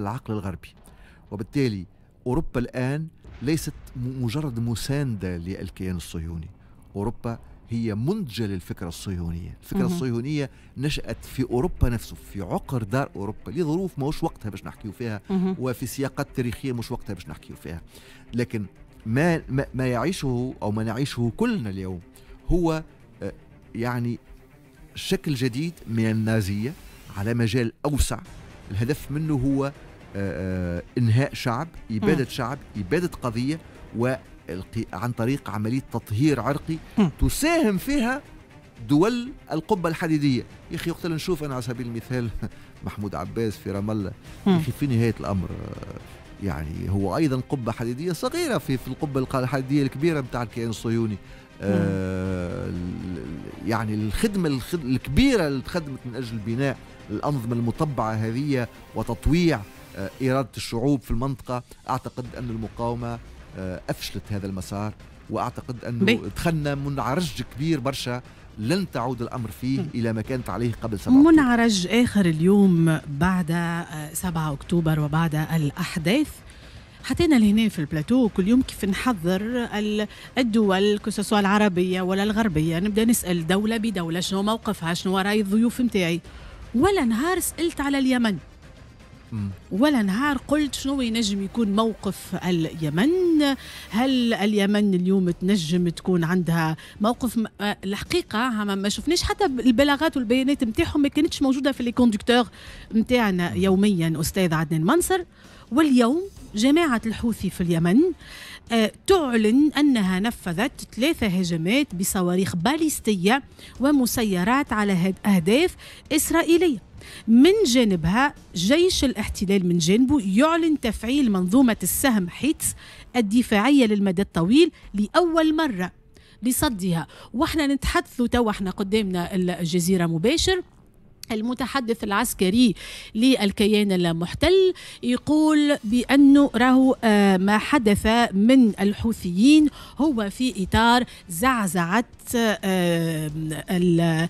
العقل الغربي وبالتالي أوروبا الآن ليست مجرد مساندة للكيان الصهيوني أوروبا هي منتجة للفكرة الصهيونية الفكرة مه. الصهيونية نشأت في أوروبا نفسه في عقر دار أوروبا لظروف ماهوش وقتها باش نحكيه فيها مه. وفي سياقات تاريخية مش وقتها باش نحكيه فيها لكن ما, ما, ما يعيشه أو ما نعيشه كلنا اليوم هو آه، يعني شكل جديد من النازية على مجال أوسع الهدف منه هو آه، آه، انهاء شعب اباده م. شعب اباده قضيه وعن طريق عمليه تطهير عرقي م. تساهم فيها دول القبه الحديديه يا اخي وقت نشوف انا على سبيل المثال محمود عباس في رام الله يا اخي في نهايه الامر يعني هو ايضا قبه حديديه صغيره في في القبه الحديديه الكبيره بتاع الكيان الصهيوني آه يعني الخدمه الكبيره اللي تخدمت من اجل بناء الانظمه المطبعه هذه وتطويع إرادة آه، الشعوب في المنطقة أعتقد أن المقاومة آه، أفشلت هذا المسار وأعتقد أنه دخلنا منعرج كبير برشا لن تعود الامر فيه الى ما كانت عليه قبل 7 اكتوبر منعرج اخر اليوم بعد 7 آه، اكتوبر وبعد الاحداث حتينا لهنا في البلاتو كل يوم كيف نحضر الدول كسوسوا العربيه ولا الغربيه نبدا نسال دوله بدوله شنو موقفها شنو راي الضيوف متاعي ولا نهار سالت على اليمن ولا نهار قلت شنو ينجم يكون موقف اليمن هل اليمن اليوم تنجم تكون عندها موقف م... آه، الحقيقه ما شفناش حتى البلاغات والبيانات نتاعهم ما كانتش موجوده في لي كوندكتور نتاعنا يوميا استاذ عدنان منصر واليوم جماعه الحوثي في اليمن آه، تعلن أنها نفذت ثلاثة هجمات بصواريخ باليستية ومسيرات على أهداف إسرائيلية من جانبها جيش الاحتلال من جانبه يعلن تفعيل منظومة السهم حيتس الدفاعية للمدى الطويل لأول مرة لصدها واحنا نتحدثوا تو احنا قدامنا الجزيرة مباشر المتحدث العسكري للكيان المحتل يقول بأنه راهو آه، ما حدث من الحوثيين هو في إطار زعزعة آه، آه،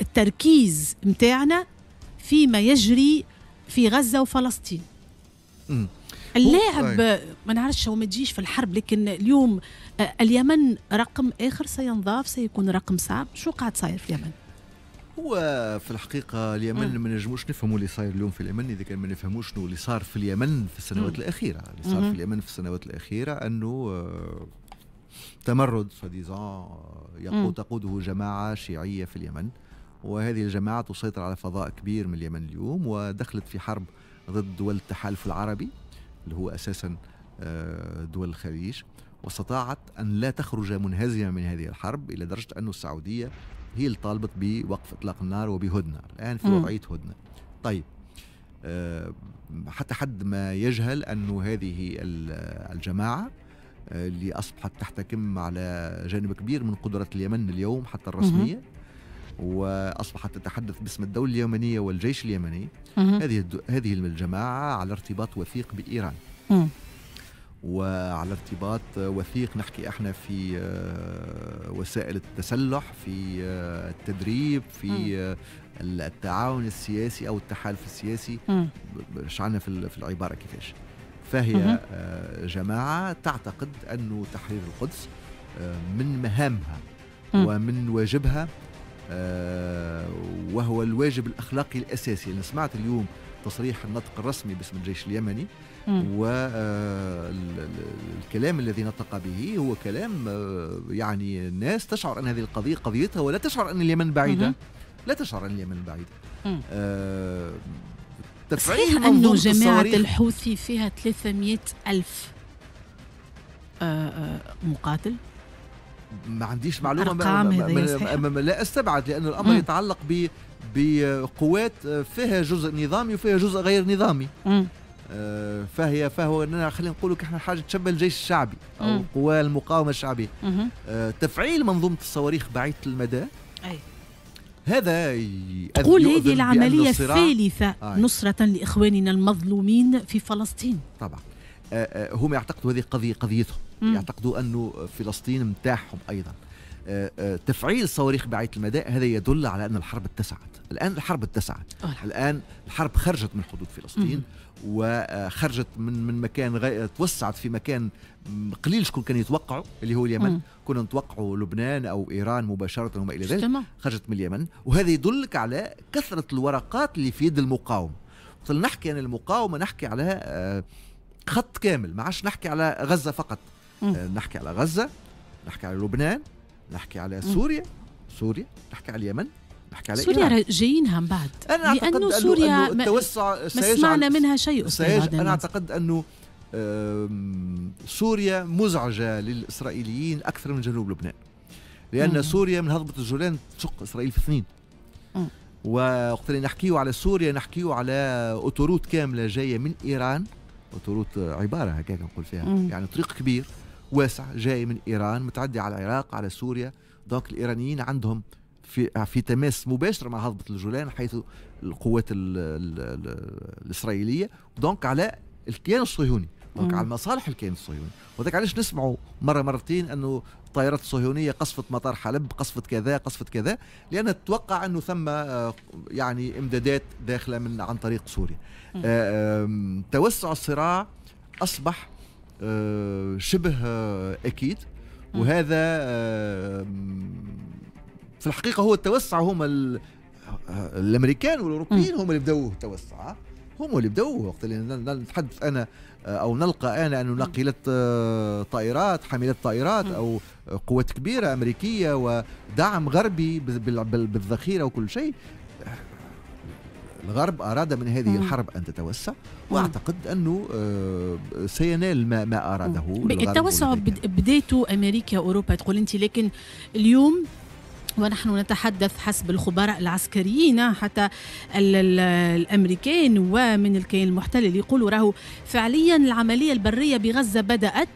التركيز متاعنا فيما يجري في غزه وفلسطين اللاعب ما نعرفش هو ما تجيش في الحرب لكن اليوم آه، اليمن رقم اخر سينضاف سيكون رقم صعب شو قاعد صاير في اليمن هو في الحقيقة اليمن ما نجموش نفهموا اللي صاير اليوم في اليمن إذا كان ما نفهموش شنو اللي صار في اليمن في السنوات مم. الأخيرة اللي صار مم. في اليمن في السنوات الأخيرة أنه آه، تمرد سوديزون آه، يقود تقوده جماعة شيعية في اليمن وهذه الجماعة تسيطر على فضاء كبير من اليمن اليوم ودخلت في حرب ضد دول التحالف العربي اللي هو أساسا آه، دول الخليج واستطاعت أن لا تخرج منهزمة من هذه الحرب إلى درجة أن السعودية هي اللي طالبت بوقف إطلاق النار وبهدنة الآن في وضعية هدنة طيب آه، حتى حد ما يجهل أن هذه آه، الجماعة اللي أصبحت تحتكم على جانب كبير من قدرة اليمن اليوم حتى الرسمية واصبحت تتحدث باسم الدوله اليمنيه والجيش اليمني هذه هذه الجماعه على ارتباط وثيق بايران وعلى ارتباط وثيق نحكي احنا في آه، وسائل التسلح في آه، التدريب في آه، التعاون السياسي او التحالف السياسي شعلنا في العباره كيفاش فهي جماعه تعتقد انه تحرير القدس من مهامها ومن واجبها آه، وهو الواجب الأخلاقي الأساسي أنا سمعت اليوم تصريح النطق الرسمي باسم الجيش اليمني والكلام آه، الذي نطق به هو كلام آه، يعني الناس تشعر أن هذه القضية قضيتها ولا تشعر أن اليمن بعيدة لا تشعر أن اليمن بعيدة صحيح أنه جماعة الحوثي فيها 300 ألف مقاتل ما عنديش معلومه ما ما ما لا استبعد لأن الامر مم. يتعلق بقوات فيها جزء نظامي وفيها جزء غير نظامي آه، فهي فهو اننا خلينا نقولوا احنا حاجه تشبه الجيش الشعبي او قوى المقاومه الشعبيه آه، تفعيل منظومه الصواريخ بعيده المدى أي. هذا تقول هذه العملية الثالثة آه. نصرة لإخواننا المظلومين في فلسطين طبعا آه، آه، هم يعتقدوا هذه قضيه قضيتهم مم. يعتقدوا انه فلسطين متاعهم ايضا آه، تفعيل صواريخ بعيد المداء هذا يدل على أن الحرب اتسعت الآن الحرب اتسعت الآن الحرب خرجت من حدود فلسطين مم. وخرجت من من مكان غي... توسعت في مكان قليل شكون كان يتوقعه اللي هو اليمن مم. كنا نتوقعوا لبنان او ايران مباشره وما الى ذلك خرجت من اليمن وهذا يدلك على كثره الورقات اللي في يد المقاومه نحكي عن المقاومه نحكي على آه خط كامل ما عادش نحكي على غزه فقط آه، نحكي على غزه نحكي على لبنان نحكي على سوريا سوريا نحكي على اليمن نحكي على سوريا إيران. جايينها من بعد أنا لانه سوريا أنه التوسع سمعنا منها شيء سيج... انا اعتقد انه سوريا مزعجه للاسرائيليين اكثر من جنوب لبنان لان مم. سوريا من هضبه الجولان تشق اسرائيل في اثنين وقت اللي نحكيو على سوريا نحكيو على أطرود كامله جايه من ايران اوتوروت عباره هكاك نقول فيها مم. يعني طريق كبير واسع جاي من ايران متعدي على العراق على سوريا دونك الايرانيين عندهم في في تماس مباشر مع هضبه الجولان حيث القوات الـ الـ الـ الاسرائيليه دونك على الكيان الصهيوني دونك على المصالح الكيان الصهيوني وذلك علاش نسمعوا مره مرتين انه الطائرات الصهيونيه قصفت مطار حلب قصفت كذا قصفت كذا لان تتوقع انه ثم آه، يعني امدادات داخله من عن طريق سوريا آه، توسع الصراع اصبح آه، شبه اكيد وهذا في الحقيقه هو التوسع هم الامريكان والاوروبيين هم اللي بداوا التوسع هم اللي بداوا وقت اللي نتحدث انا آه، او نلقى انا انه ناقلات آه، طائرات حاملات طائرات او آه، قوات كبيره امريكيه ودعم غربي بالذخيره وكل شيء الغرب أراد من هذه الحرب أن تتوسع وأعتقد أنه سينال ما, ما أراده التوسع بدايته أمريكا أوروبا تقول أنت لكن اليوم ونحن نتحدث حسب الخبراء العسكريين حتى الامريكان ومن الكيان المحتل اللي يقولوا راهو فعليا العمليه البريه بغزه بدات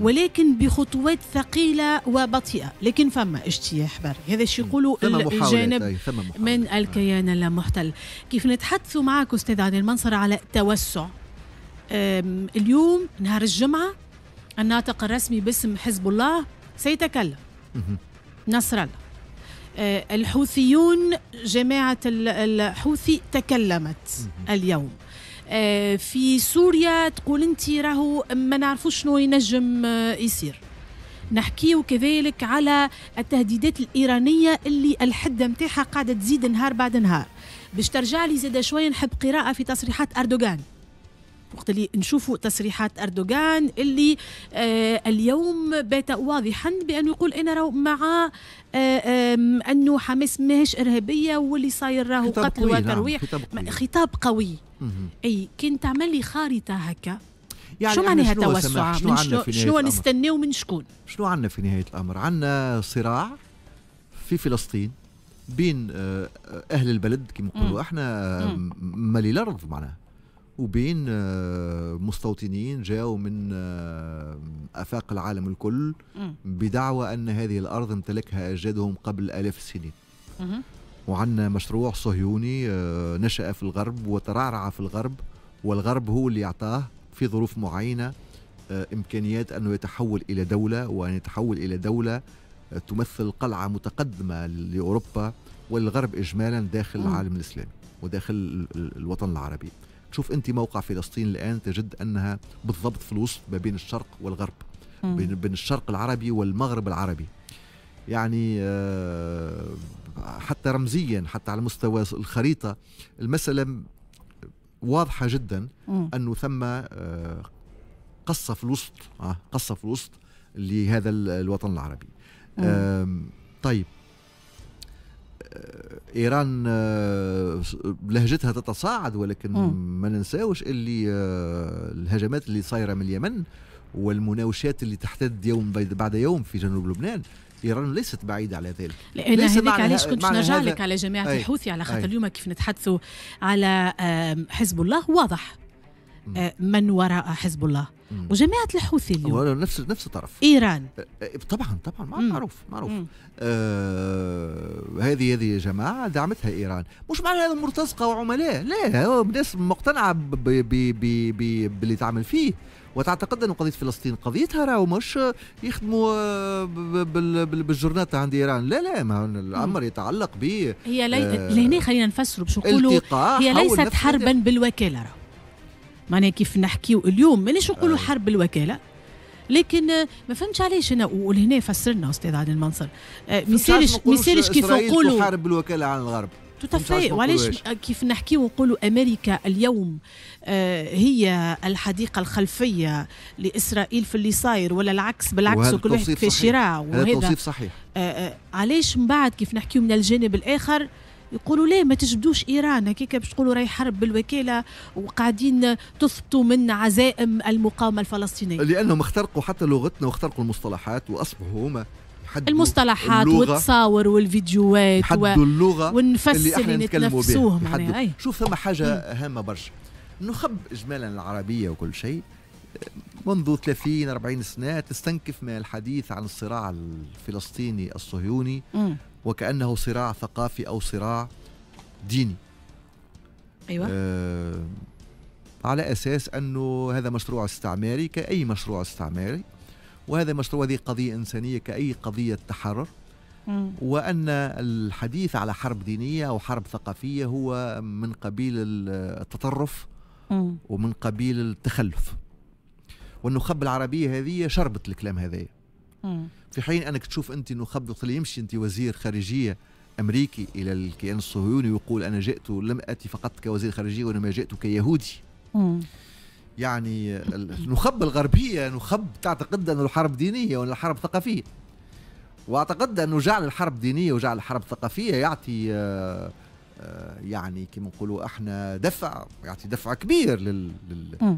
ولكن بخطوات ثقيله وبطيئه لكن فما اجتياح بري هذا الشيء يقولوا الجانب من نعم. الكيان المحتل كيف نتحدث معك استاذ عادل المنصر على توسع اليوم نهار الجمعه الناطق الرسمي باسم حزب الله سيتكلم نصر الله آه، الحوثيون جماعة الحوثي تكلمت اليوم آه، في سوريا تقول انت راهو ما نعرفوش شنو ينجم آه، يصير نحكي كذلك على التهديدات الإيرانية اللي الحدة متاعها قاعدة تزيد نهار بعد نهار باش ترجع لي زاد شوية نحب قراءة في تصريحات أردوغان وقت اللي نشوفوا تصريحات أردوغان اللي آه اليوم بات واضحا بأنه يقول أنا راه مع آه آه أنه حماس ماهيش إرهابية واللي صاير راهو قتل نعم، وترويع خطاب قوي, خطاب قوي. أي كان تعمل لي خارطة هكا يعني شو معناها توسع شنو, شنو, شنو نستناو من شكون شنو عندنا في نهاية الأمر عندنا صراع في فلسطين بين آه، آه، اهل البلد كما نقولوا احنا آه، مالي الارض معناها وبين آه، مستوطنين جاءوا من آه، افاق العالم الكل بدعوى ان هذه الارض امتلكها اجدادهم قبل الاف السنين وعندنا مشروع صهيوني آه، نشا في الغرب وترعرع في الغرب والغرب هو اللي اعطاه في ظروف معينه امكانيات انه يتحول الى دوله وان يتحول الى دوله تمثل قلعه متقدمه لاوروبا والغرب اجمالا داخل العالم الاسلامي وداخل الوطن العربي. تشوف انت موقع فلسطين الان تجد انها بالضبط في الوسط ما بين الشرق والغرب بين بين الشرق العربي والمغرب العربي يعني آه، حتى رمزيا حتى على مستوى الخريطه المساله واضحه جدا انه ثم آه، قصه في الوسط آه، قصه في الوسط لهذا الوطن العربي طيب ايران آه، لهجتها تتصاعد ولكن ما ننساوش اللي آه، الهجمات اللي صايره من اليمن والمناوشات اللي تحتد يوم بعد يوم في جنوب لبنان ايران ليست بعيده على ذلك لان هذيك علاش كنت نرجع لك على جماعه الحوثي على خاطر اليوم كيف نتحدثوا على حزب الله واضح آه، من وراء حزب الله وجماعه الحوثي اليوم نفس نفس الطرف ايران طبعا طبعا معروف معروف آه هذه هذه جماعه دعمتها ايران مش معناها هذا مرتزقه وعملاء لا ناس مقتنعه باللي تعمل فيه وتعتقد ان قضيه فلسطين قضيتها راهو مش يخدموا آه، بالجورنات عند ايران لا لا ما الامر يتعلق ب هي لي... آه، لهنا خلينا نفسروا باش نقولوا هي ليست حربا بالوكاله راه معناها كيف نحكيو اليوم مانيش نقولوا آه. حرب الوكاله لكن ما فهمتش علاش انا ولهنا فسرنا استاذ عادل المنصر آه، ما يسالش ما يسالش كيف نقولوا حرب الوكاله عن الغرب تتفاي وعلاش كيف نحكي ونقولوا امريكا اليوم آه، هي الحديقه الخلفيه لاسرائيل في اللي صاير ولا العكس بالعكس وكل واحد في صحيح. شراع وهذا هذا توصيف صحيح علاش من بعد كيف نحكيو من الجانب الاخر يقولوا ليه ما تجبدوش ايران هكاك باش تقولوا راهي حرب بالوكاله وقاعدين تثبتوا من عزائم المقاومه الفلسطينيه لانهم اخترقوا حتى لغتنا واخترقوا المصطلحات واصبحوا هما المصطلحات والتصاور والفيديوهات يحدوا اللغه والنفس اللي, احنا اللي نتكلموا بها يعني، شوف ثم حاجه هامه برشا نخب اجمالا العربيه وكل شيء منذ 30 40 سنه تستنكف من الحديث عن الصراع الفلسطيني الصهيوني وكأنه صراع ثقافي أو صراع ديني أيوة آه على أساس أنه هذا مشروع استعماري كأي مشروع استعماري وهذا مشروع هذه قضية إنسانية كأي قضية تحرر وأن الحديث على حرب دينية أو حرب ثقافية هو من قبيل التطرف ومن قبيل التخلف والنخب العربية هذه شربت الكلام هذايا في حين انك تشوف انت انه خبط اللي يمشي انت وزير خارجيه امريكي الى الكيان الصهيوني ويقول انا جئت لم اتي فقط كوزير خارجيه وانما جئت كيهودي يعني النخب الغربيه نخب تعتقد ان الحرب دينيه وان الحرب ثقافيه واعتقد انه جعل الحرب دينيه وجعل الحرب ثقافيه يعطي آه، آه، يعني كما نقولوا احنا دفع يعطي دفع كبير لل, لل